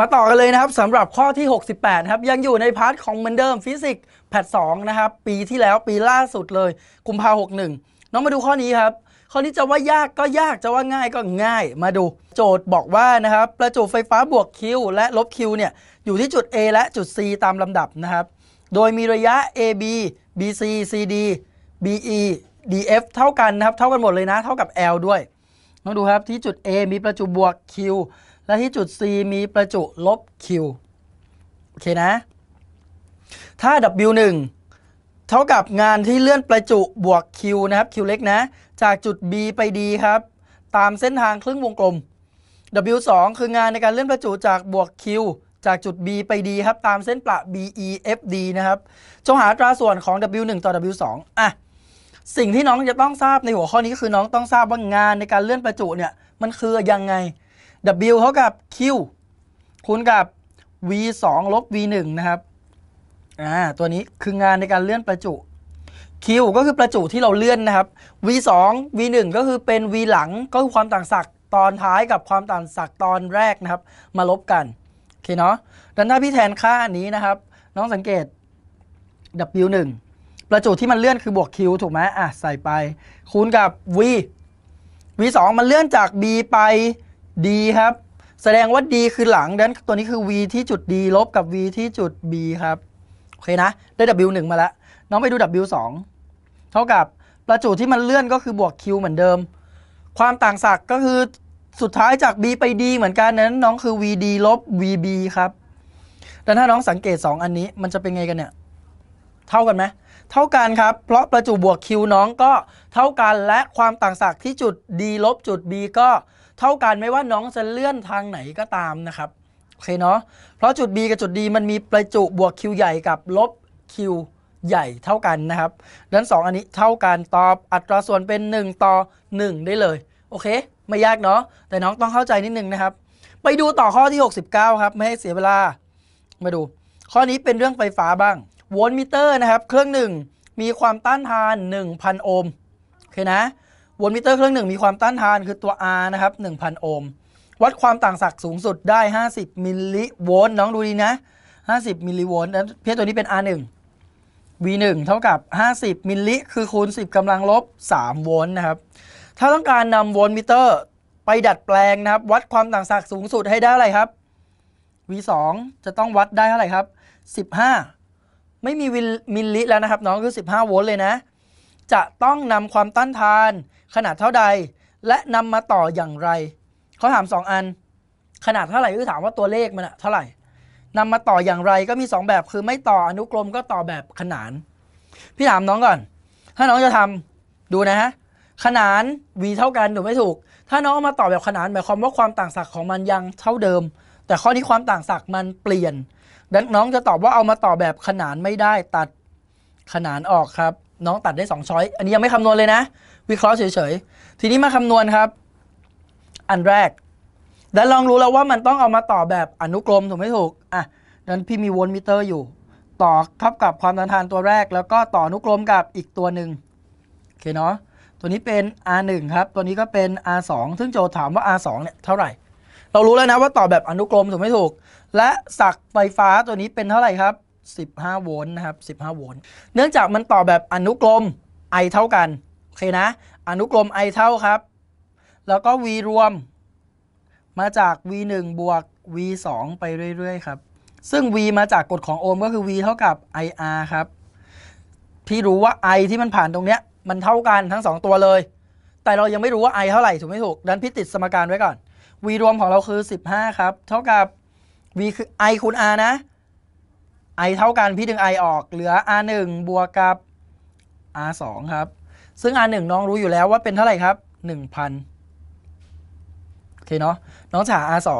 มาต่อกันเลยนะครับสำหรับข้อที่ 68ครับ ยังอยู่ในพาร์ทของเหมือนเดิมฟิสิกส์แพทสองนะครับ ปีที่แล้วปีล่าสุดเลยกุมภาหกหนึ่งน้องมาดูข้อนี้ครับ ข้อนี้จะว่ายากก็ยากจะว่าง่ายก็ง่ายมาดู โจทย์บอกว่านะครับประจุไฟฟ้าบวก Q และลบ Q เนี่ย อยู่ที่จุด A และจุด C ตามลำดับนะครับ โดยมีระยะ AB BC CD BE DF เท่ากันนะครับเท่ากันหมดเลยนะ เท่ากับ L ด้วยน้องดูครับที่จุด A มีประจุบวก Q และที่จุด C มีประจุลบ Q โอเคนะ ถ้า W1 เท่ากับงานที่เลื่อนประจุบวก Q นะครับ Q เล็กนะ จากจุด B ไป D ครับ ตามเส้นทางครึ่งวงกลม W2 คืองานในการเลื่อนประจุจากบวก Q จากจุด B ไป D ครับ ตามเส้นประ BEFD นะครับจงหาตราส่วนของ W1 ต่อ W2 อ่ะ สิ่งที่น้องจะต้องทราบในหัวข้อนี้คือน้องต้องทราบว่างาน ในการเลื่อนประจุเนี่ยมันคือยังไง W เท่ากับ Q คูณกับ V 2ลบ V 1นะครับอ่าตัวนี้คืองานในการเลื่อนประจุ Q ก็คือประจุที่เราเลื่อนนะครับ V 2 V 1ก็คือเป็น V หลังก็คือความต่างศักย์ตอนท้ายกับความต่างศักย์ตอนแรกนะครับ มาลบกันโอเคเนาะดังนั้นพี่แทนค่าอันนี้นะครับ น้องสังเกต W 1ประจุที่มันเลื่อนคือบวก Q ถูกไหมอ่ะใส่ไป คูณกับ V V 2มันเลื่อนจาก B ไปดีครับ แสดงว่าดี คือหลังดังนั้นตัวนี้คือ v ที่จุด d ลบกับ v ที่จุด b ครับ โอเคนะ ได้ w 1มาแล้วน้องไปดู w 2เท่ากับประจุที่มันเลื่อนก็คือบวก q เหมือนเดิม ความต่างศักย์ก็คือสุดท้ายจาก b ไป d เหมือนกันนั้นน้องคือ vd ลบ vb ครับแต่ถ้าน้องสังเกต 2 อันนี้มันจะเป็นไงกันเนี่ย เท่ากันไหมเท่ากันครับ เพราะประจุบวก q น้องก็เท่ากันและความต่างศักย์ที่จุด d ลบจุด b ก็เท่ากันไม่ว่าน้องจะเลื่อนทางไหนก็ตามนะครับโอเคเนาะเพราะจุด B กับจุด D มันมีประจุบวก Q ใหญ่กับลบ Q ใหญ่เท่ากันนะครับดังนั้น2 อันนี้เท่ากันตอบอัตราส่วนเป็น 1 ต่อ 1 ได้เลย โอเคไม่ยากเนาะแต่น้องต้องเข้าใจนิดนึงนะครับ ไปดูต่อข้อที่ 69 ครับ ไม่ให้เสียเวลา มาดู ข้อนี้เป็นเรื่องไฟฟ้าบ้างโวลต์มิเตอร์นะครับ เครื่องหนึ่งมีความต้านทาน 1,000 โอห์มโอเคนะวอลมิเตอร์เครื่องหนึ่งมีความต้านทานคือตัว R นะครับ1,000 โอห์มวัดความต่างศักย์สูงสุดได้ 50มิลลิโวลต์น้องดูดีนะ 50มิลลิโวลต์แล้วเพียนตัวนี้เป็น R1 V1 เท่ากับ 50มิลลิคือคูณ 10กำลังลบ3โวลต์นะครับถ้าต้องการนำโวลต์มิเตอร์ไปดัดแปลงนะครับ วัดความต่างศักย์สูงสุดให้ได้อะไรครับ V2 จะต้องวัดได้เท่าไหร่ครับ 15 ไม่มีมิลลิแล้วนะครับ น้องคือ 15โวลต์เลยนะจะต้องนำความต้านทานขนาดเท่าใดและนำมาต่ออย่างไรเขาถาม2อัน ขนาดเท่าไหร่ือถามว่าตัวเลขมันเท่าไหร่นำมาต่ออย่างไรก็มี2แบบคือไม่ต่ออนุกรมก็ต่อแบบขนาน พี่ถามน้องก่อนถ้าน้องจะทำดูนะฮะขนาน v เท่ากันถูกไม่ถูก ถ้าน้องมาต่อแบบขนานหมายความว่าความต่างศักย์ของมันยังเท่าเดิม แต่ข้อนี้ความต่างศักย์มันเปลี่ยนดังน้องจะตอบว่าเอามาต่อแบบขนานไม่ได้ตัดขนานออกครับ น้องตัดได้2ช้อยอันนี้ยังไม่คำนวณเลยนะวิเคราะห์เฉยๆ ทีนี้มาคำนวณครับ อันแรกแล้วลองรู้แล้วว่ามันต้องเอามาต่อแบบอนุกรมถูกไม่ถูก อ่ะนั้นพี่มีโวลต์มิเตอร์อยู่ ต่อครับกับความต้านทานตัวแรก แล้วก็ต่ออนุกรมกับอีกตัวหนึ่งโอเคเนาะ ตัวนี้เป็น R1 ครับ ตัวนี้ก็เป็น R2 ซึ่งโจทย์ถามว่า R2 เนี่ย เท่าไหร่ เรารู้แล้วนะว่าต่อแบบอนุกรมถูกไม่ถูก และสักไฟฟ้าตัวนี้เป็นเท่าไหร่ครับ 15 โวลต์นะครับ 15โวลต์ เนื่องจากมันต่อแบบอนุกรม I เท่ากันคนะอนุกรม i เท่าครับ แล้วก็ v รวมมาจาก v 1บวก v 2ไปเรื่อย ๆ ครับ ซึ่ง v มาจากกฎของโอห์มก็คือ v เท่ากับ ir ครับที่รู้ว่า i ที่มันผ่านตรงเนี้ยมันเท่ากันทั้ง 2 ตัวเลย แต่เรายังไม่รู้ว่า i เท่าไหร่ถูกไม่ถูกดันพี่ติดสมการไว้ก่อน v รวมของเราคือ 15 ครับ เท่ากับ v คือ i คูณ r นะ i เท่ากันพี่ดึง i ออก เหลือ r 1บวกกับ r 2ครับซึ่ง R1 น้องรู้อยู่แล้วว่าเป็นเท่าไหร่ครับ 1,000โอเคเนาะ น้องจะหา R2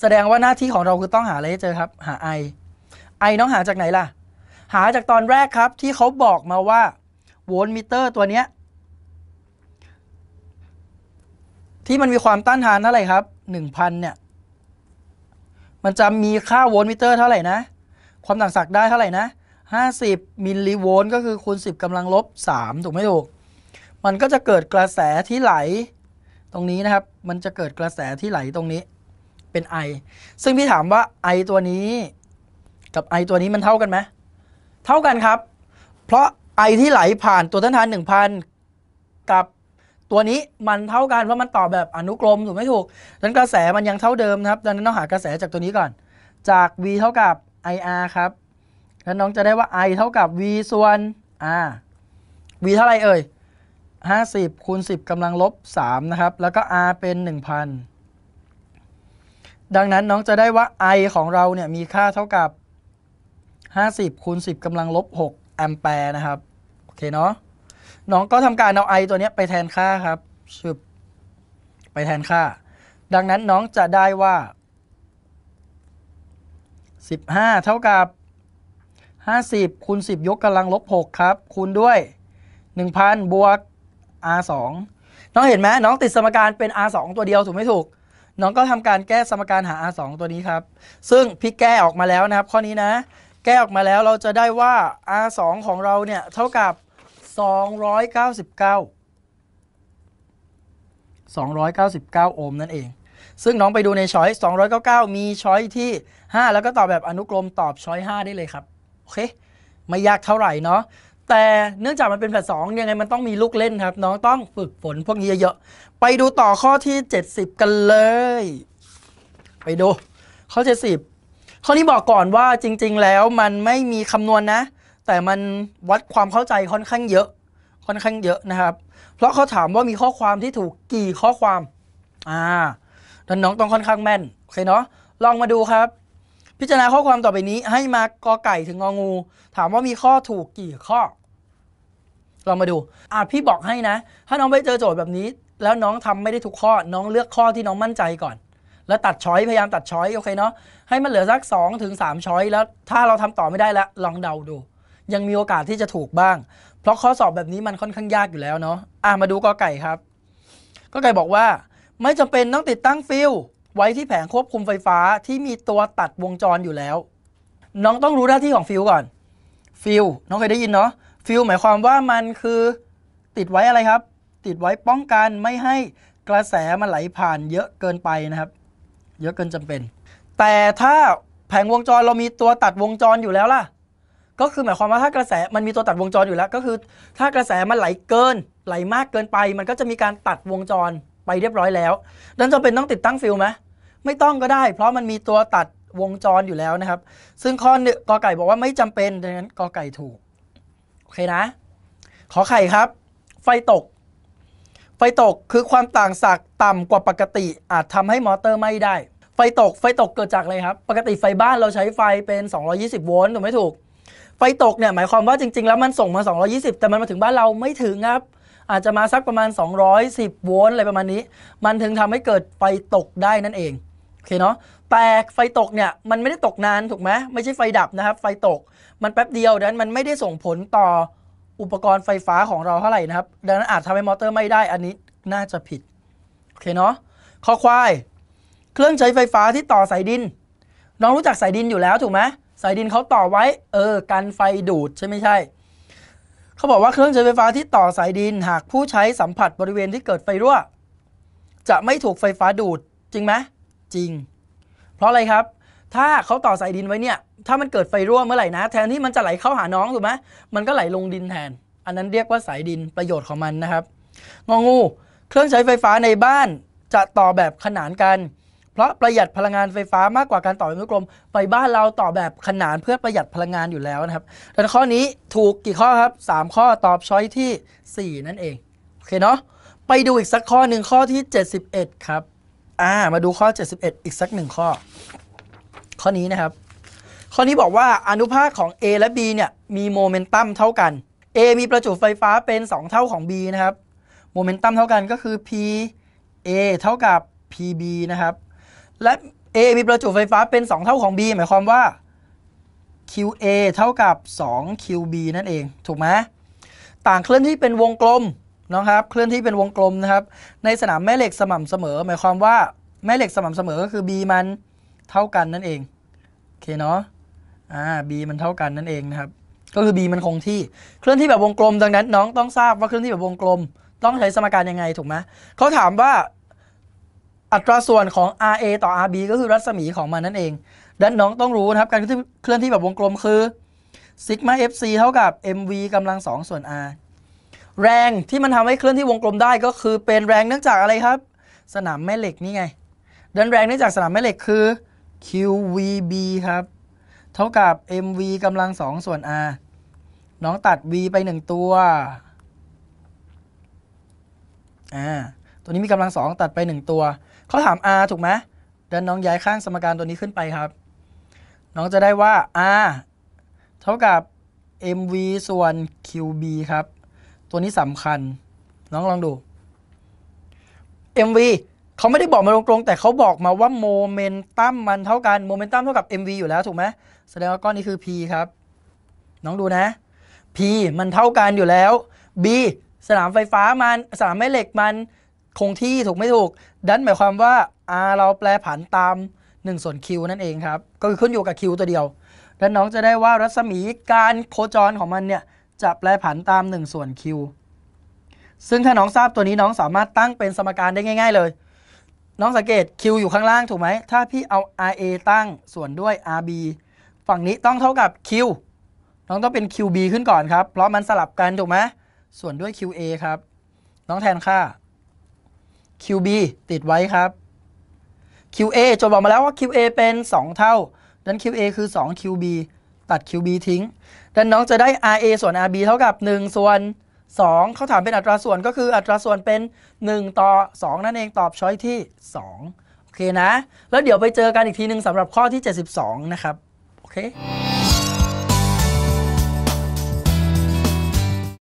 แสดงว่าหน้าที่ของเราคือต้องหาอะไรให้เจอครับ หา I I น้องหาจากไหนล่ะ หาจากตอนแรกครับที่เขาบอกมาว่าโวลต์มิเตอร์ตัวเนี้ย ที่มันมีความต้านทานเท่าไหร่ครับ 1,000เนี่ยมันจะมีค่าโวลต์มิเตอร์เท่าไหร่นะ ความต่างศักย์ได้เท่าไหร่นะ 50มิลลิโวลต์ก็คือคูณ10กำลังลบ3ถูกไหมถูกมันก็จะเกิดกระแสที่ไหล ตรงนี้นะครับ มันจะเกิดกระแสที่ไหลตรงนี้ เป็นไอซึ่งพี่ถามว่าไอตัวนี้ กับไอตัวนี้มันเท่ากันไหมเท่ากันครับ เพราะไอที่ไหลผ่านตัวต้านทาน 1,000 กับตัวนี้มันเท่ากัน เพราะมันต่อแบบอนุกรม ถูกไม่ถูกดังนั้นกระแสมันยังเท่าเดิมนะครับดังนั้นต้องหากระแสจากตัวนี้ก่อน จาก v เท่ากับ ir ครับแล้วน้องจะได้ว่า i เท่ากับ v ส่วน r v เท่าไรเอ่ย50คูณ10กำลังลบ3นะครับ แล้วก็ r เป็น 1000 ดังนั้นน้องจะได้ว่า i ของเราเนี่ยมีค่าเท่ากับ 50คูณ10กำลังลบ6แอมแปร์นะครับ โอเคเนาะ น้องก็ทำการเอา i ตัวนี้ไปแทนค่าครับชึบไปแทนค่า ดังนั้นน้องจะได้ว่า 15เท่ากับ50คูณ10ยกกำลังลบ6ครับ คูณด้วย 1,000 บวก r 2น้องเห็นไหมน้องติดสมการเป็น r 2ตัวเดียวถูกไม่ถูก น้องก็ทำการแก้สมการหา r 2ตัวนี้ครับ ซึ่ง พี่แก้ออกมาแล้วนะครับ ข้อนี้นะ แก้ออกมาแล้วเราจะได้ว่า r 2ของเราเนี่ยเท่ากับ 299 299โอห์มนั่นเอง ซึ่งน้องไปดูในช้อย299 มีช้อยที่ 5 แล้วก็ตอบแบบอนุกรมตอบช้อย5ได้เลยครับ โอเค ไม่ยากเท่าไหร่เนาะแต่เนื่องจากมันเป็นแฟลตสองยังไงมันต้องมีลูกเล่นครับ น้องต้องฝึกฝนพวกนี้เยอะๆไปดูต่อข้อที่ 70 กันเลย ไปดู ข้อ 70 ข้อนี้บอกก่อนว่าจริง ๆ แล้วมันไม่มีคำนวณนนะ แต่มันวัดความเข้าใจค่อนข้างเยอะ ค่อนข้างเยอะนะครับ เพราะเขาถามว่ามีข้อความที่ถูกกี่ข้อความอ่าดังน้องต้องค่อนข้างแม่นโอเคเนาะลองมาดูครับพิจารณาข้อความต่อไปนี้ให้มากอไก่ถึงงองู ถามว่ามีข้อถูกกี่ข้อ เรามาดูอาจพี่บอกให้นะ ถ้าน้องไปเจอโจทย์แบบนี้ แล้วน้องทำไม่ได้ทุกข้อน้องเลือกข้อที่น้องมั่นใจก่อน แล้วตัดช้อยพยายามตัดช้อยโอเคเนาะให้มันเหลือสัก 2 ถึงมช้อยแล้ว ถ้าเราทำต่อไม่ได้แล้ว ลองเดาดู ยังมีโอกาสที่จะถูกบ้าง เพราะข้อสอบแบบนี้มันค่อนข้างยากอยู่แล้วเนาะอ่ะมาดูกอไก่ครับกอไก่บอกว่า ไม่จำเป็นต้องติดตั้งฟิลไว้ที่แผงควบคุมไฟฟ้าที่มีตัวตัดวงจรอยู่แล้ว น้องต้องรู้หน้าที่ของฟิวก่อนฟิวน้องเคยได้ยินเนาะฟิวหมายความว่ามันคือติดไว้อะไรครับ ติดไว้ป้องกันไม่ให้กระแสมันไหลผ่านเยอะเกินไปนะครับ เยอะเกินจำเป็น แต่ถ้าแผงวงจรเรามีตัวตัดวงจรอยู่แล้วล่ะ ก็คือหมายความว่าถ้ากระแสมันมีตัวตัดวงจรอยู่แล้วก็คือ ถ้ากระแสมันไหลเกินไหลมากเกินไป มันก็จะมีการตัดวงจรไปเรียบร้อยแล้วดังนั้นจำเป็นต้องติดตั้งฟิลไหมไม่ต้องก็ได้เพราะมันมีตัวตัดวงจรอยู่แล้วนะครับ ซึ่งข้อหนึ่งกอไก่บอกว่าไม่จำเป็นดังนั้นกอไก่ถูก โอเคนะ ขอไข่ครับ ไฟตก ไฟตกคือความต่างศักย์ต่ำกว่าปกติ อาจทำให้มอเตอร์ไม่ได้ ไฟตก ไฟตกเกิดจากอะไรครับ ปกติไฟบ้านเราใช้ไฟเป็น 220โวลต์ถูกไม่ถูก ไฟตกเนี่ยหมายความว่าจริง ๆ แล้วมันส่งมา 220 แต่มันมาถึงบ้านเราไม่ถึงครับ อาจจะมาสักประมาณ 210โวลต์อะไรประมาณนี้ มันถึงทำให้เกิดไฟตกได้นั่นเองโอเคเนาะแต่ไฟตกเนี่ยมันไม่ได้ตกนานถูกไหมไม่ใช่ไฟดับนะครับ ไฟตกมันแป๊บเดียวดังนั้นมันไม่ได้ส่งผลต่ออุปกรณ์ไฟฟ้าของเราเท่าไหร่นะครับดังนั้นอาจทำให้มอเตอร์ไม่ได้อันนี้น่าจะผิดโอเคเนาะข้อควายเครื่องใช้ไฟฟ้าที่ต่อสายดินน้องรู้จักสายดินอยู่แล้วถูกไหมสายดินเขาต่อไว้เออกันไฟดูดใช่ไม่ใช่เขาบอกว่าเครื่องใช้ไฟฟ้าที่ต่อสายดิน หากผู้ใช้สัมผัสบริเวณที่เกิดไฟรั่วจะไม่ถูกไฟฟ้าดูดจริงไหมจริง เพราะอะไรครับ ถ้าเขาต่อสายดินไว้เนี่ย ถ้ามันเกิดไฟรั่วเมื่อไหร่นะ แทนที่มันจะไหลเข้าหาน้องถูกไหมมันก็ไหลลงดินแทน อันนั้นเรียกว่าสายดินประโยชน์ของมันนะครับ งองู เครื่องใช้ไฟฟ้าในบ้านจะต่อแบบขนานกัน เพราะประหยัดพลังงานไฟฟ้ามากกว่าการต่อเป็นงกลม ไปบ้านเราต่อแบบขนานเพื่อประหยัดพลังงานอยู่แล้วนะครับ แต่ข้อนี้ถูกกี่ข้อครับ 3 ข้อตอบช้อยที่ 4 นั่นเอง โอเคเนาะ ไปดูอีกสักข้อหนึ่งข้อที่ 71 ครับอ่ามาดูข้อ 71 อีกสักหนึ่งข้อ ข้อนี้นะครับ ข้อนี้บอกว่าอนุภาคของ A และ B เนี่ยมีโมเมนตัมเท่ากัน A มีประจุไฟฟ้าเป็น 2 เท่าของ B นะครับโมเมนตัมเท่ากันก็คือ P A เท่ากับ PB นะครับและ A มีประจุไฟฟ้าเป็น 2 เท่าของ B หมายความว่า QA เท่ากับ 2QB นั่นเองถูกไหมต่างเคลื่อนที่เป็นวงกลมนะครับเคลื่อนที่เป็นวงกลมนะครับในสนามแม่เหล็กสม่ำเสมอ หมายความว่าแม่เหล็กสม่ำเสมอก็คือ b มันเท่ากันนั่นเองโอเคเนาะอ่า b มันเท่ากันนั่นเองนะครับก็คือ b มันคงที่เคลื่อนที่แบบวงกลมดังนั้น น้องต้องทราบว่าเคลื่อนที่แบบวงกลม ต้องใช้สมการยังไงถูกไหมเขาถามว่าอัตราส่วนของ RA ต่อ RB ก็คือรัศมีของมันนั่นเองดังนั้นน้องต้องรู้นะครับการเคลื่อนที่แบบวงกลมคือซิกมา FC เท่ากับ MV กำลังสองส่วน R แรงที่มันทำให้เคลื่อนที่วงกลมได้ก็คือเป็นแรงเนื่องจากอะไรครับ สนามแม่เหล็กนี่ไงดันแรงเนื่องจากสนามแม่เหล็กคือ qvb ครับ เท่ากับ mv กำลังสองส่วน r น้องตัด v ไป 1 ตัว อ่า ตัวนี้มีกำลังสองตัดไป 1 ตัว เขาถาม r ถูกไหมดันน้องย้ายข้างสมการตัวนี้ขึ้นไปครับ น้องจะได้ว่า r เท่ากับ mv ส่วน qb ครับตัวนี้สำคัญน้องลองดู MV เขาไม่ได้บอกมาตรงๆ แต่เขาบอกมาว่าโมเมนตัมมันเท่ากันโมเมนตัมเท่ากับ MV อยู่แล้ว ถูกไหม แสดงว่าก้อนนี้คือ P ครับ น้องดูนะ P มันเท่ากันอยู่แล้ว B สนามไฟฟ้ามัน สนามแม่เหล็กมันคงที่ถูกไม่ถูก ดันหมายความว่า R เราแปลผันตาม 1 ส่วน Q นั่นเองครับก็คือขึ้นอยู่กับ Q ตัวเดียวดังนั้นน้องจะได้ว่ารัศมีการโคจรของมันเนี่ยจะแปลผันตาม 1 ส่วน q ซึ่งถ้าน้องทราบตัวนี้น้องสามารถตั้งเป็นสมการได้ง่ายๆเลย น้องสังเกต q อยู่ข้างล่างถูกไหม ถ้าพี่เอา ra ตั้งส่วนด้วย rb ฝั่งนี้ต้องเท่ากับ q น้องต้องเป็น qb ขึ้นก่อนครับ เพราะมันสลับกันถูกไหม ส่วนด้วย qa ครับ น้องแทนค่า qb ติดไว้ครับ qa โจทย์บอกมาแล้วว่า qa เป็น 2 เท่าดังนั้น qa คือ 2qb ตัด QB ทิ้งดังน้องจะได้ RA ส่วน RB เท่ากับ 1 ส่วน 2 เขาถามเป็นอัตราส่วนก็คืออัตราส่วนเป็น 1 ต่อ 2 นั่นเอง ตอบช้อยที่2โอเคนะ แล้วเดี๋ยวไปเจอกันอีกทีหนึ่งสำหรับข้อที่ 72 นะครับ โอเค